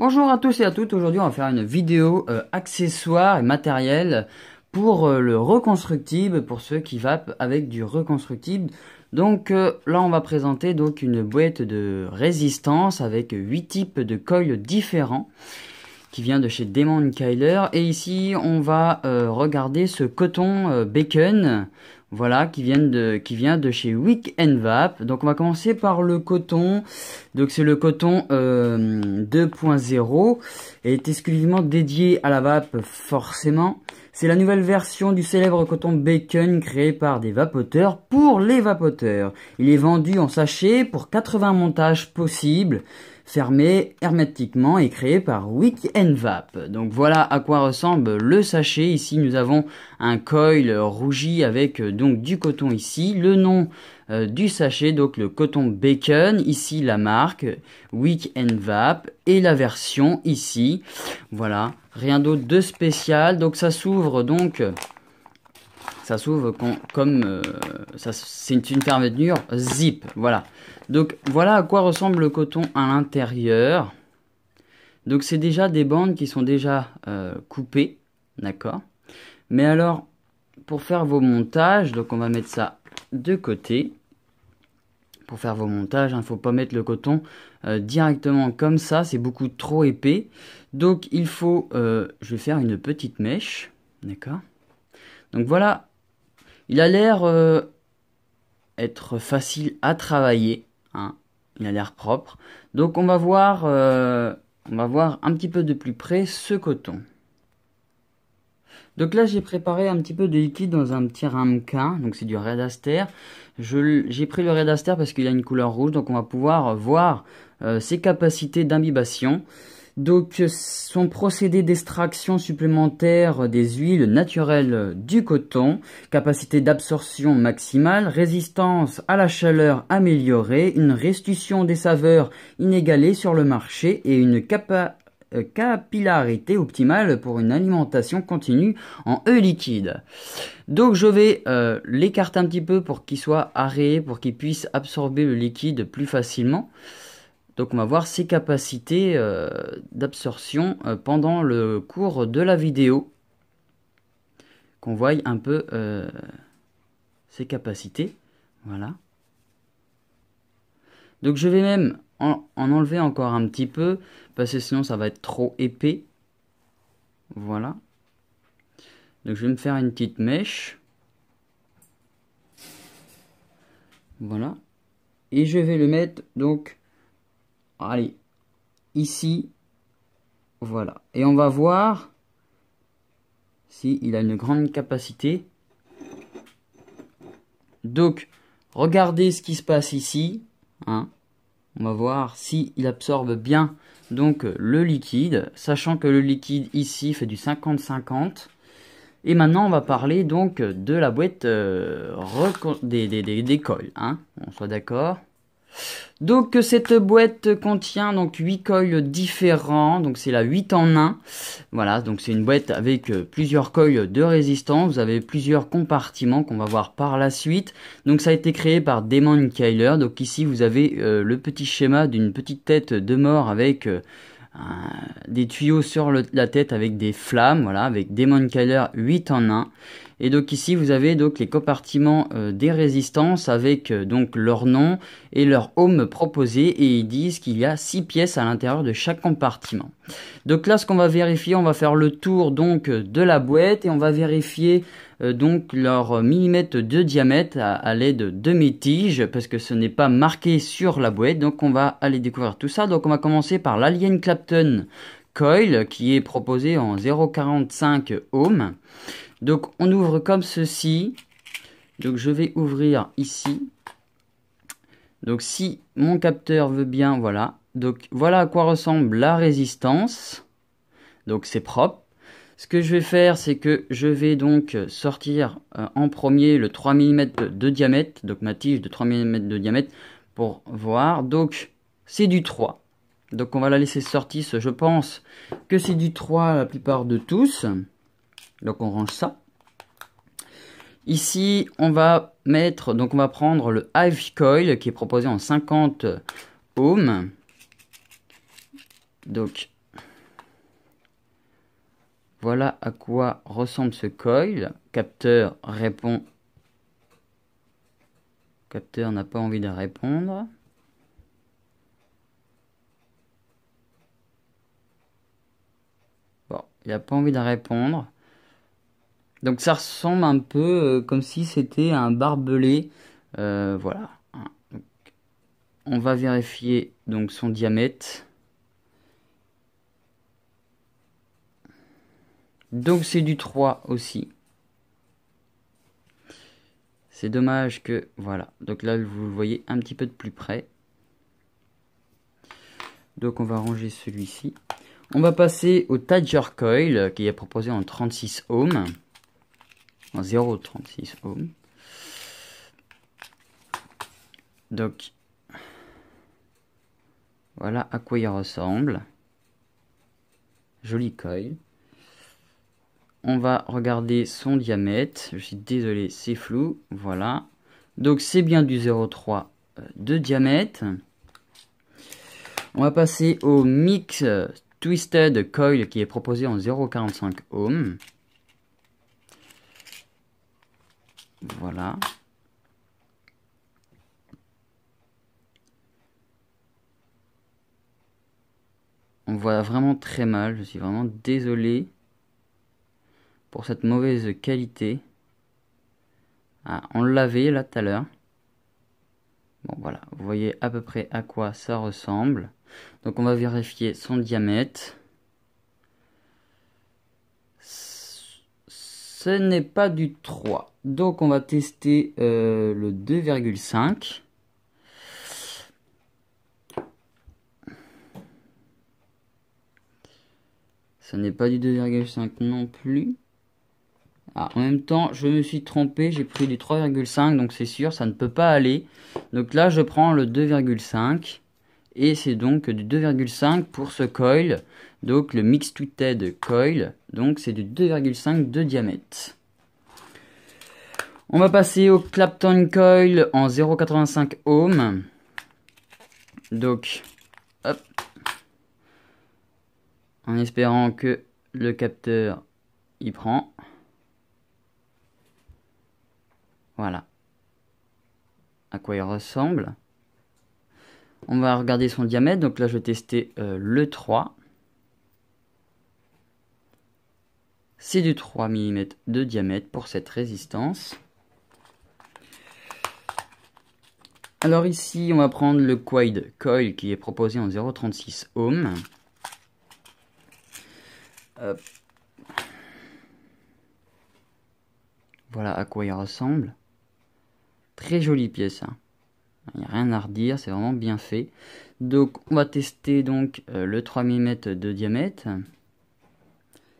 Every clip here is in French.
Bonjour à tous et à toutes, aujourd'hui on va faire une vidéo euh, accessoires et matériel pour euh, le reconstructible, pour ceux qui vapent avec du reconstructible. Donc euh, là on va présenter donc une boîte de résistance avec 8 types de coils différents qui vient de chez Demon Kyler et ici on va regarder ce coton bacon voilà, qui viennent de, qui vient de chez Weekend Vap. Donc on va commencer par le coton. Donc c'est le coton euh, 2.0 et est exclusivement dédié à la vape, forcément. C'est la nouvelle version du célèbre coton bacon créé par des vapoteurs pour les vapoteurs. Il est vendu en sachet pour 80 montages possibles fermé hermétiquement et créé par Wick Vap. Donc voilà à quoi ressemble le sachet. Ici nous avons un coil rougi avec euh, donc du coton ici, le nom euh, du sachet, donc le coton bacon, ici la marque Wick Vap et la version ici. Voilà, rien d'autre de spécial. Donc ça s'ouvre donc ça s'ouvre comme euh, ça c'est une, fermeture zip. Voilà. Donc voilà à quoi ressemble le coton à l'intérieur. Donc c'est déjà des bandes qui sont déjà euh, coupées, d'accord Mais alors, pour faire vos montages, donc on va mettre ça de côté. Pour faire vos montages, il hein, faut pas mettre le coton euh, directement comme ça, c'est beaucoup trop épais. Donc il faut, je vais faire une petite mèche, d'accord Donc voilà il a l'air euh, être facile à travailler. Hein. Il a l'air propre. Donc on va voir, euh, on va voir un petit peu de plus près ce coton. Donc là, j'ai préparé un petit peu de liquide dans un petit ramequin. Donc c'est du Red Aster. J'ai pris le Red Aster parce qu'il a une couleur rouge. Donc on va pouvoir voir euh, ses capacités d'imbibation. Donc euh, son procédé d'extraction supplémentaire des huiles naturelles du coton, capacité d'absorption maximale, résistance à la chaleur améliorée, une restitution des saveurs inégalées sur le marché et une euh, capillarité optimale pour une alimentation continue en E liquide. Donc je vais euh, l'écarter un petit peu pour qu'il soit arrêté, pour qu'il puisse absorber le liquide plus facilement. Donc on va voir ses capacités euh, d'absorption euh, pendant le cours de la vidéo. Qu'on voit un peu euh, ses capacités. Voilà. Donc je vais même en, en, enlever encore un petit peu, parce que sinon ça va être trop épais. Voilà. Donc je vais me faire une petite mèche. Voilà. Et je vais le mettre donc Allez, ici, voilà. Et on va voir si a une grande capacité. Donc, regardez ce qui se passe ici. Hein. On va voir si absorbe bien donc le liquide, sachant que le liquide ici fait du 50-50. Et maintenant, on va parler donc de la boîte euh, des, des, hein. On soit d'accord. Donc euh, cette boîte contient donc 8 coils différents, donc c'est la 8 en 1. Voilà, donc c'est une boîte avec euh, plusieurs coils de résistance, vous avez plusieurs compartiments qu'on va voir par la suite. Donc ça a été créé par Demon Kyler, donc ici vous avez euh, le petit schéma d'une petite tête de mort avec... des tuyaux sur la tête avec des flammes, voilà, avec Demon Kyler 8 en 1. Et donc ici, vous avez donc les compartiments euh, des résistances avec euh, donc leur nom et leur home proposé et ils disent qu'il y a 6 pièces à l'intérieur de chaque compartiment. Donc là, ce qu'on va vérifier, on va faire le tour donc euh, de la boîte et on va vérifier donc leur millimètre de diamètre à, l'aide de mes tiges parce que ce n'est pas marqué sur la boîte. Donc on va aller découvrir tout ça. Donc on va commencer par l'Alien Clapton Coil qui est proposé en 0,45 ohm. Donc on ouvre comme ceci. Donc je vais ouvrir ici. Donc si mon capteur veut bien, voilà. Donc voilà à quoi ressemble la résistance. Donc c'est propre. Ce que je vais faire, c'est que je vais donc sortir euh, en premier le 3 mm de diamètre, donc ma tige de 3 mm de diamètre, pour voir. Donc c'est du 3. Donc on va la laisser sortir, je pense que c'est du 3 la plupart de tous. Donc on range ça. Ici, on va mettre, donc on va prendre le Hive Coil qui est proposé en 50 ohms. Donc voilà à quoi ressemble ce coil. Capteur répond. Capteur n'a pas envie de répondre. Bon, il n'a pas envie de répondre. Donc ça ressemble un peu euh, comme si c'était un barbelé. Euh, voilà. on va vérifier donc son diamètre. Donc c'est du 3 aussi. C'est dommage que... Voilà. Donc là, vous le voyez un petit peu de plus près. Donc on va ranger celui-ci. On va passer au Tiger Coil qui est proposé en 36 ohms. 0,36 Ohm Donc, voilà à quoi il ressemble. Joli coil. On va regarder son diamètre. Je suis désolé, c'est flou. Voilà. Donc, c'est bien du 0,3 euh, de diamètre. On va passer au mix euh, Twisted Coil qui est proposé en 0,45 ohm. Voilà. On voit vraiment très mal. Je suis vraiment désolé pour cette mauvaise qualité. Ah, on l'avait là tout à l'heure. Bon voilà, vous voyez à peu près à quoi ça ressemble. Donc on va vérifier son diamètre. ce n'est pas du 3. Donc on va tester euh, le 2,5. Ce n'est pas du 2,5 non plus. Ah, en même temps, je me suis trompé, j'ai pris du 3,5, donc c'est sûr, ça ne peut pas aller. Donc là, je prends le 2,5 et c'est donc du 2,5 pour ce coil, donc le mix twisted coil, donc c'est du 2,5 de diamètre. On va passer au Clapton Coil en 0,85 ohm. Donc, hop. En espérant que le capteur y prend. Voilà. À quoi il ressemble. On va regarder son diamètre. Donc là, je vais tester euh, le 3. C'est du 3 mm de diamètre pour cette résistance. Alors ici, on va prendre le Quaid Coil qui est proposé en 0,36 ohm. voilà à quoi il ressemble. Très jolie pièce. Hein. Il n'y a rien à redire, c'est vraiment bien fait. Donc on va tester donc euh, le 3 mm de diamètre.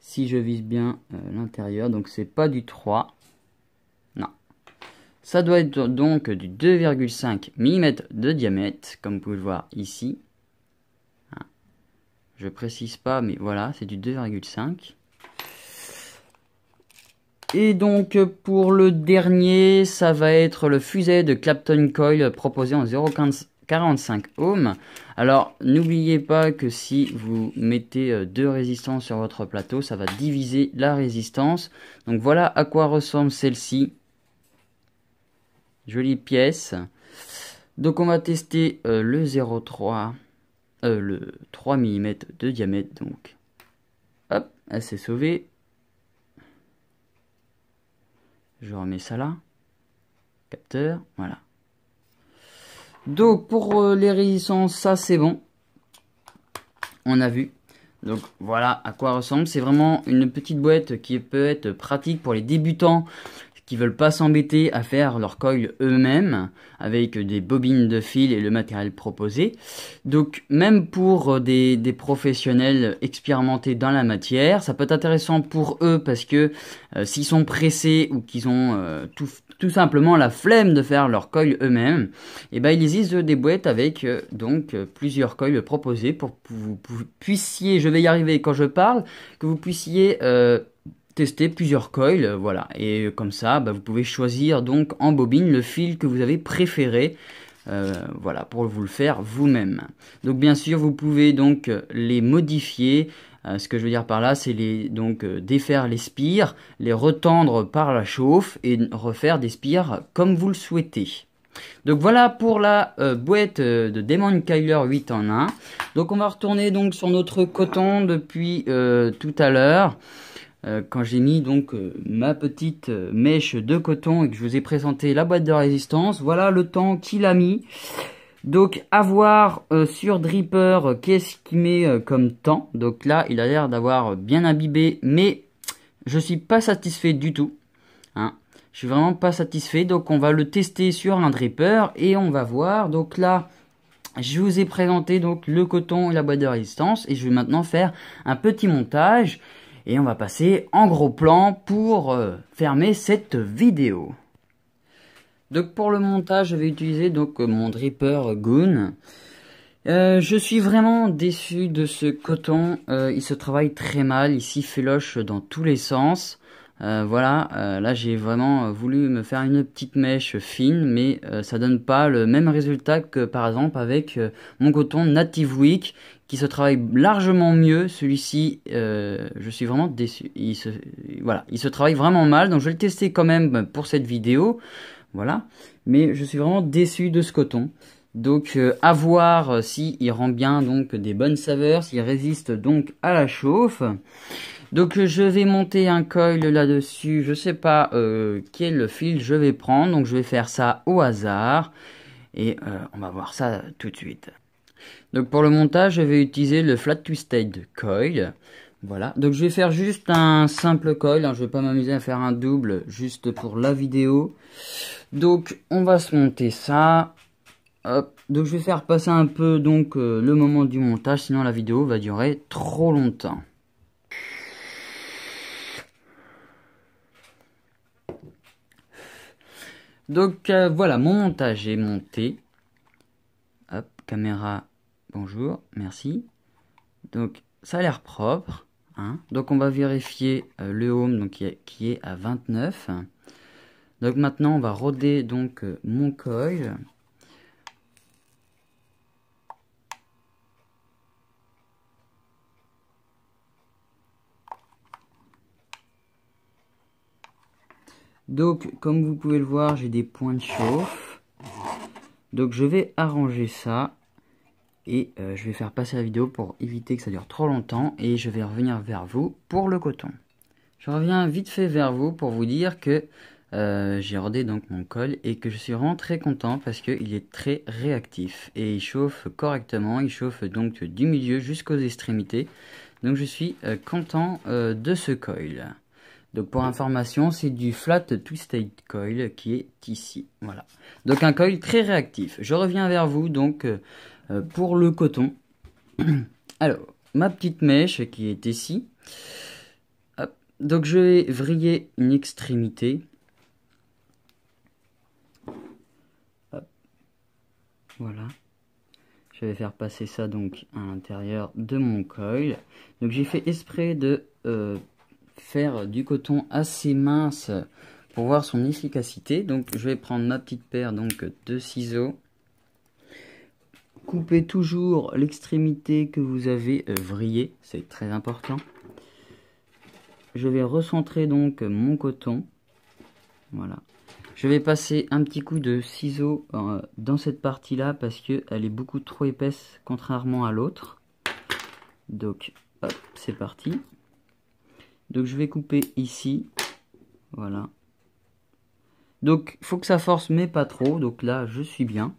Si je vise bien euh, l'intérieur, donc c'est pas du 3. Non. Ça doit être donc du 2,5 mm de diamètre, comme vous pouvez le voir ici. Hein. Je précise pas, mais voilà, c'est du 2,5. Et donc euh, pour le dernier, ça va être le fusée de Clapton Coil proposé en 0,45 Ohm. Alors n'oubliez pas que si vous mettez euh, deux résistances sur votre plateau, ça va diviser la résistance. Donc voilà à quoi ressemble celle-ci. Jolie pièce. Donc on va tester euh, le 0,3, le 3 mm de diamètre donc. Hop, elle s'est sauvée. Je remets ça là. Capteur, voilà. Donc pour euh, les résistances, ça c'est bon. On a vu. Donc voilà à quoi ressemble. C'est vraiment une petite boîte qui peut être pratique pour les débutants qui veulent pas s'embêter à faire leur coils eux-mêmes avec des bobines de fil et le matériel proposé. Donc même pour euh, des, professionnels expérimentés dans la matière, ça peut être intéressant pour eux parce que euh, s'ils sont pressés ou qu'ils ont euh, tout, simplement la flemme de faire leur coils eux-mêmes, et eh ben il existe des boîtes avec donc plusieurs coils proposés pour que vous, puissiez, je vais y arriver quand je parle, que vous puissiez tester plusieurs coils, euh, voilà. Et euh, comme ça, bah, vous pouvez choisir donc en bobine le fil que vous avez préféré. Euh, voilà, pour vous le faire vous-même. Donc bien sûr, vous pouvez donc les modifier. ce que je veux dire par là, c'est les, donc défaire les spires, les retendre par la chauffe et refaire des spires comme vous le souhaitez. Donc voilà pour la boîte de Demon Kyler 8 en 1. Donc on va retourner donc sur notre coton depuis tout à l'heure. Euh, quand j'ai mis donc euh, ma petite euh, mèche de coton et que je vous ai présenté la boîte de résistance. Voilà le temps qu'il a mis. Donc à voir sur Dripper qu'est-ce qu'il met comme temps. Donc là il a l'air d'avoir bien imbibé mais je suis pas satisfait du tout. Hein. Je suis vraiment pas satisfait donc on va le tester sur un Dripper et on va voir. Donc là je vous ai présenté donc le coton et la boîte de résistance et je vais maintenant faire un petit montage et on va passer en gros plan pour euh, fermer cette vidéo. Donc pour le montage, je vais utiliser donc euh, mon Dripper Goon. Euh, je suis vraiment déçu de ce coton, il se travaille très mal, il s'y loche dans tous les sens. voilà, là j'ai vraiment voulu me faire une petite mèche fine, mais ça ça donne pas le même résultat que par exemple avec mon coton Native Week qui se travaille largement mieux. Celui-ci, euh, je suis vraiment déçu. Il se, voilà, il se travaille vraiment mal. Donc je vais le tester quand même bah, pour cette vidéo. Voilà. Mais je suis vraiment déçu de ce coton. Donc euh, à voir euh, s'il rend bien donc des bonnes saveurs, s'il résiste donc à la chauffe. Donc je vais monter un coil là-dessus, je ne sais pas quel fil je vais prendre, donc je vais faire ça au hasard. Et on va voir ça tout de suite. Donc pour le montage, je vais utiliser le Flat Twisted Coil. Voilà, donc je vais faire juste un simple coil, hein. je ne vais pas m'amuser à faire un double juste pour la vidéo. Donc on va se monter ça. Donc je vais faire passer un peu donc euh, le moment du montage, sinon la vidéo va durer trop longtemps. Donc euh, voilà, mon montage est monté caméra, bonjour, merci. Donc ça a l'air propre. Hein. Donc on va vérifier euh, le home donc, qui, est, à 29. Donc maintenant on va roder donc euh, mon coil. Donc comme vous pouvez le voir j'ai des points de chauffe. Donc je vais arranger ça et euh, je vais faire passer la vidéo pour éviter que ça dure trop longtemps et je vais revenir vers vous pour le coton. Je reviens vite fait vers vous pour vous dire que euh, j'ai rodé donc mon col et que je suis vraiment très content parce qu'il est très réactif et il chauffe correctement, il chauffe donc du milieu jusqu'aux extrémités. Donc je suis euh, content de ce coil. Donc pour information, c'est du flat twisted coil qui est ici. Voilà. Donc un coil très réactif. Je reviens vers vous donc euh, pour le coton. Alors, ma petite mèche qui est ici. Donc je vais vriller une extrémité. Voilà. Je vais faire passer ça donc à l'intérieur de mon coil. Donc j'ai fait esprit de euh, faire du coton assez mince pour voir son efficacité. Donc je vais prendre ma petite paire donc de ciseaux. Coupez toujours l'extrémité que vous avez euh, vrillée, c'est très important. Je vais recentrer donc mon coton. Voilà. Je vais passer un petit coup de ciseau euh, dans cette partie-là parce qu'elle est beaucoup trop épaisse contrairement à l'autre. Donc, hop, c'est parti. Donc, je vais couper ici. Voilà. Donc, il faut que ça force, mais pas trop. Donc là, je suis bien.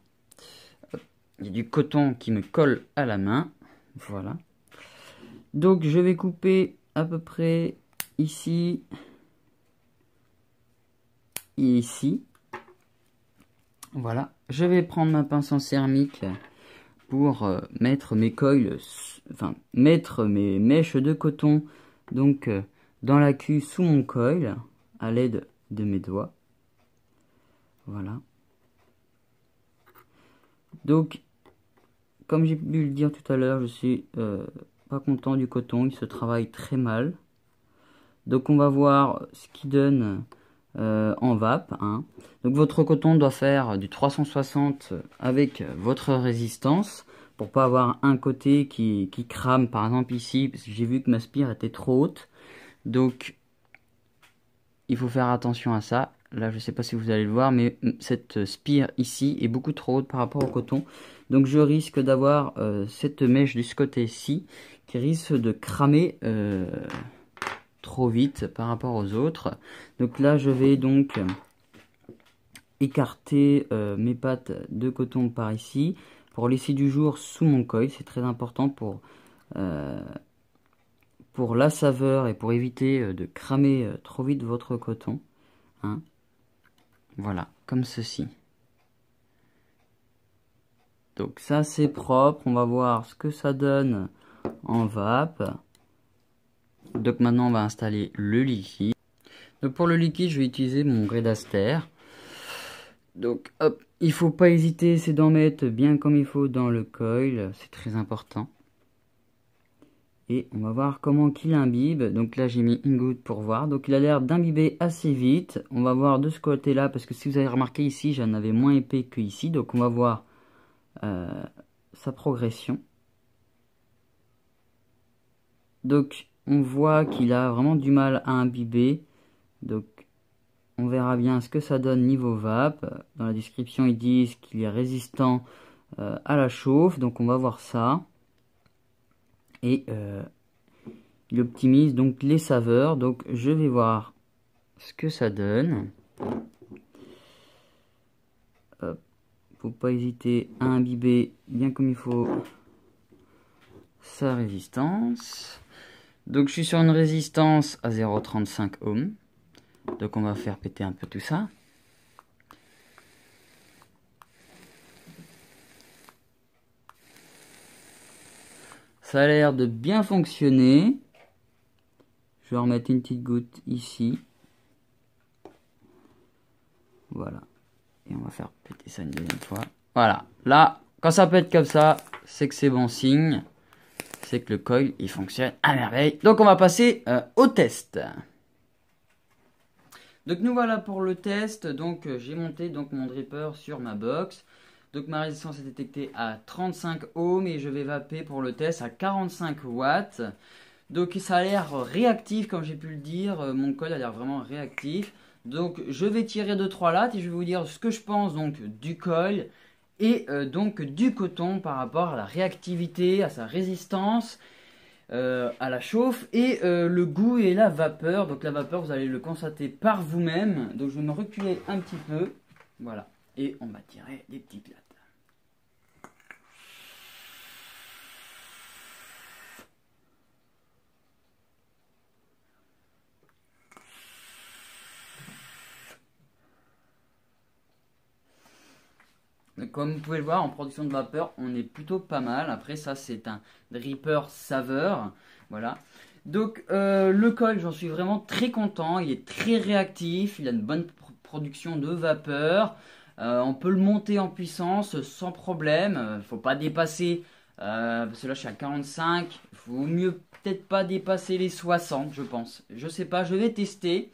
Il y a du coton qui me colle à la main. Voilà. Donc je vais couper à peu près ici et ici. Voilà. Je vais prendre ma pince en céramique pour euh, mettre mes coils, enfin mettre mes mèches de coton donc euh, dans la queue sous mon coil à l'aide de mes doigts. Voilà. Donc comme j'ai pu le dire tout à l'heure, je suis euh, pas content du coton, il se travaille très mal. Donc on va voir ce qu'il donne euh, en vape. Hein. Donc votre coton doit faire du 360 avec votre résistance pour pas avoir un côté qui, qui crame. Par exemple ici, j'ai vu que ma spire était trop haute. Donc il faut faire attention à ça. Là, je ne sais pas si vous allez le voir, mais cette spire ici est beaucoup trop haute par rapport au coton. Donc je risque d'avoir euh, cette mèche de ce côté-ci qui risque de cramer euh, trop vite par rapport aux autres. Donc là je vais donc écarter euh, mes pattes de coton par ici pour laisser du jour sous mon coil. C'est très important pour, pour la saveur et pour éviter de cramer trop vite votre coton. Hein. voilà, comme ceci. Donc ça c'est propre, on va voir ce que ça donne en vape. Donc maintenant on va installer le liquide. Donc pour le liquide je vais utiliser mon Redaster. Donc hop, il faut pas hésiter, c'est d'en mettre bien comme il faut dans le coil, c'est très important. Et on va voir comment qu'il imbibe. Donc là j'ai mis une goutte pour voir. Donc il a l'air d'imbiber assez vite. On va voir de ce côté là parce que si vous avez remarqué ici j'en avais moins épais que ici. Donc on va voir euh, sa progression. Donc on voit qu'il a vraiment du mal à imbiber. Donc on verra bien ce que ça donne niveau vape. Dans la description ils disent qu'il est résistant euh, à la chauffe. Donc on va voir ça. Et euh, il optimise donc les saveurs. Donc je vais voir ce que ça donne faut pas hésiter à imbiber bien comme il faut sa résistance. Donc je suis sur une résistance à 0,35 ohm. Donc on va faire péter un peu tout ça. Ça a l'air de bien fonctionner. Je vais remettre une petite goutte ici. va faire péter ça une deuxième fois. Voilà. Là, quand ça pète comme ça, c'est que c'est bon signe. C'est que le coil, il fonctionne à merveille. Donc, on va passer euh, au test. Donc, nous voilà pour le test. Donc, euh, j'ai monté donc mon dripper sur ma box. Donc, ma résistance est détectée à 35 ohms et je vais vaper pour le test à 45 watts. Donc, ça a l'air réactif, comme j'ai pu le dire. Euh, mon coil a l'air vraiment réactif. Donc je vais tirer 2-3 lattes et je vais vous dire ce que je pense donc du col et euh, donc du coton par rapport à la réactivité, à sa résistance, euh, à la chauffe et euh, le goût et la vapeur. Donc la vapeur vous allez le constater par vous-même. Donc je vais me reculer un petit peu. Voilà. Et on va tirer des petites lattes. comme vous pouvez le voir, en production de vapeur, on est plutôt pas mal. Après, ça, c'est un dripper saveur. Voilà. Donc, euh, le col, j'en suis vraiment très content. Il est très réactif. Il a une bonne production de vapeur. Euh, on peut le monter en puissance sans problème. Euh, faut pas dépasser. parce que là, je suis à 45. Il vaut mieux peut-être pas dépasser les 60, je pense. Je sais pas. Je vais tester.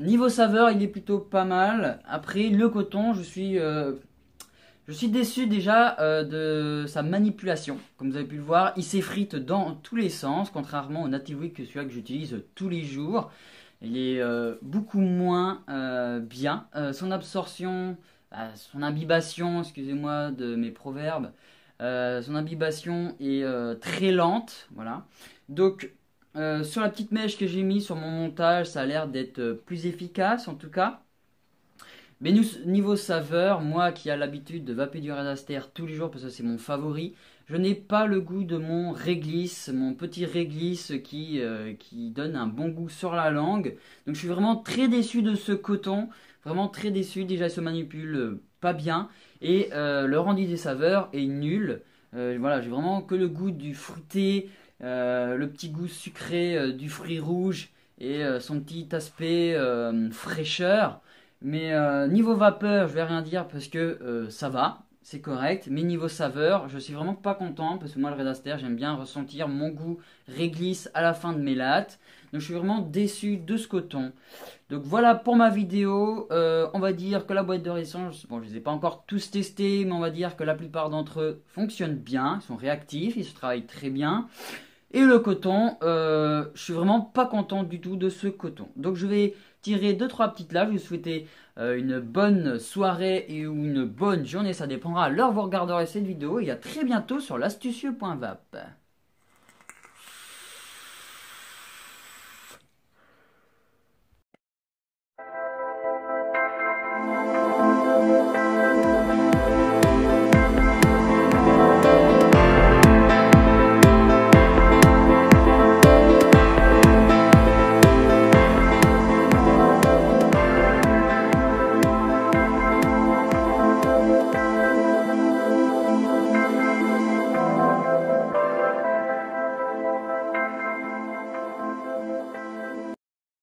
Niveau saveur, il est plutôt pas mal. Après, le coton, je suis, euh, je suis déçu déjà euh, de sa manipulation. Comme vous avez pu le voir, il s'effrite dans tous les sens, contrairement au Native que celui que j'utilise tous les jours. Il est euh, beaucoup moins bien. son absorption, son imbibation, excusez-moi de mes proverbes, son imbibation est très lente. Voilà. Donc, euh, sur la petite mèche que j'ai mis sur mon montage, ça a l'air d'être euh, plus efficace en tout cas. Mais niveau saveur, moi qui a l'habitude de vaper du Radaster tous les jours parce que c'est mon favori, je n'ai pas le goût de mon réglisse, mon petit réglisse qui, euh, qui donne un bon goût sur la langue. Donc je suis vraiment très déçu de ce coton, vraiment très déçu. Déjà il se manipule pas bien et le rendu des saveurs est nul. voilà, j'ai vraiment que le goût du fruité, euh, le petit goût sucré euh, du fruit rouge et euh, son petit aspect fraîcheur. Mais niveau vapeur, je vais rien dire parce que ça va, c'est correct. Mais niveau saveur, je suis vraiment pas content parce que moi, le Red Aster, j'aime bien ressentir mon goût réglisse à la fin de mes lattes. Donc, je suis vraiment déçu de ce coton. Donc, voilà pour ma vidéo. on va dire que la boîte de récents bon, je les ai pas encore tous testés, mais on va dire que la plupart d'entre eux fonctionnent bien. Ils sont réactifs, ils se travaillent très bien. Et le coton, je euh, je suis vraiment pas content du tout de ce coton. Donc je vais tirer deux, trois petites là. Je vous souhaiter euh, une bonne soirée et ou une bonne journée. Ça dépendra à l'heure vous regarderez cette vidéo. Et à très bientôt sur l'astucieux.vap.